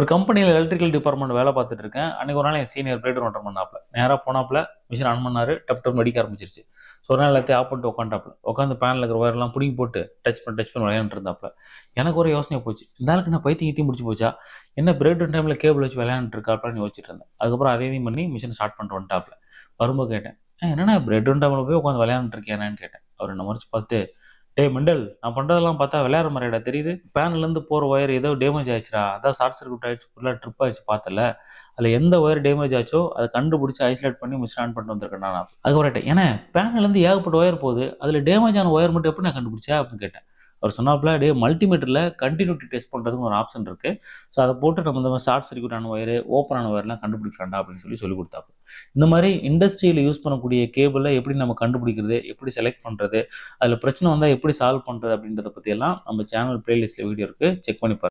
ஒரு கம்பெனியில் electrical department வேலை பார்த்துட்டு இருக்கேன் அன்றைக்கி ஒரு நாள் என் சீனியர் பிளேட் ஒன்றரை பண்ணாப்பில் நேராக போனாப்பில் மிஷின் ஆன் பண்ணார் டப் டப் அடிக்க ஆரம்பிச்சிருச்சு ஸோ ஒரு நாள் எல்லாத்தையும் ஆப் பண்ணிட்டு உட்காண்டாப்பில் உட்காந்து பேனில் இருக்கிற ஒயர்லாம் பிடிங்கி போட்டு டச் பண்ணி டச் பண்ணி விளையாண்டு இருந்தாப்பில் எனக்கு ஒரு யோசனை போச்சு இந்த ஆளுக்கு நான் பைத்தி ஈத்தி முடிச்சு போச்சா என்ன பிரேட் டவுன் டைமில் கேபிள் வச்சு விளையாண்டுருக்காப்பில் யோசிச்சுட்டு இருந்தேன் அதுக்கப்புறம் அதையும் பண்ணி மிஷின் ஸ்டார்ட் பண்ணிட்டு வந்துட்டாப்பில் வரும்போது கேட்டேன் என்னென்னா பிரேக் ஒன் டைமில் போய் உட்காந்து விளையாண்டுருக்கேனான்னு கேட்டேன் அவர் என்ன முறைச்சு பார்த்து டே மண்டல் நான் பண்ணுறதெல்லாம் பார்த்தா விளையாடுற மாதிரிடா தெரியுது பேன்லேருந்து போகிற ஒயர் ஏதோ டேமேஜ் ஆயிடுச்சுடா அதான் ஷார்ட் சர்க்கியூட் ஆயிடுச்சு ஃபுல்லாக ட்ரிப் ஆயிடுச்சு பார்த்தல அதில் எந்த ஒயர் டேமேஜ் ஆச்சோ அதை கண்டுபிடிச்சி ஐசோலேட் பண்ணி மிஸ் ஆன் பண்ணிட்டு வந்திருக்கேன் நான் அதுக்கப்புறம் ஏன்னா பேன்லேருந்து ஏகப்பட்ட ஒயர் போகுது அதில் டேமேஜ் ஆன ஒயர் மட்டும் எப்படி நான் கண்டுபிடிச்சேன் அப்படின்னு கேட்டேன் அவர் சொன்னாப்புல அப்படியே மல்டிமீட்டரில் கண்டினியூட்டி டெஸ்ட் பண்ணுறதுக்கு ஒரு ஆப்ஷன் இருக்குது ஸோ அதை போட்டு நம்ம இந்த மாதிரி ஷார்ட் சர்க்கியூட் ஆன ஒயரு ஓப்பன் ஆன ஒயர்லாம் கண்டுபிடிக்கலாண்டா அப்படின்னு சொல்லி சொல்லி கொடுத்தாப்போ இந்த மாதிரி இண்டஸ்ட்ரியில் யூஸ் பண்ணக்கூடிய கேபிளை எப்படி நம்ம கண்டுபிடிக்கிறது எப்படி செலக்ட் பண்ணுறது அதில் பிரச்சனை வந்தால் எப்படி சால்வ் பண்ணுறது அப்படின்றத பற்றியெல்லாம் நம்ம சேனல் ப்ளேலிஸ்ட்டில் வீடியோ இருக்குது செக் பண்ணி பாருங்கள்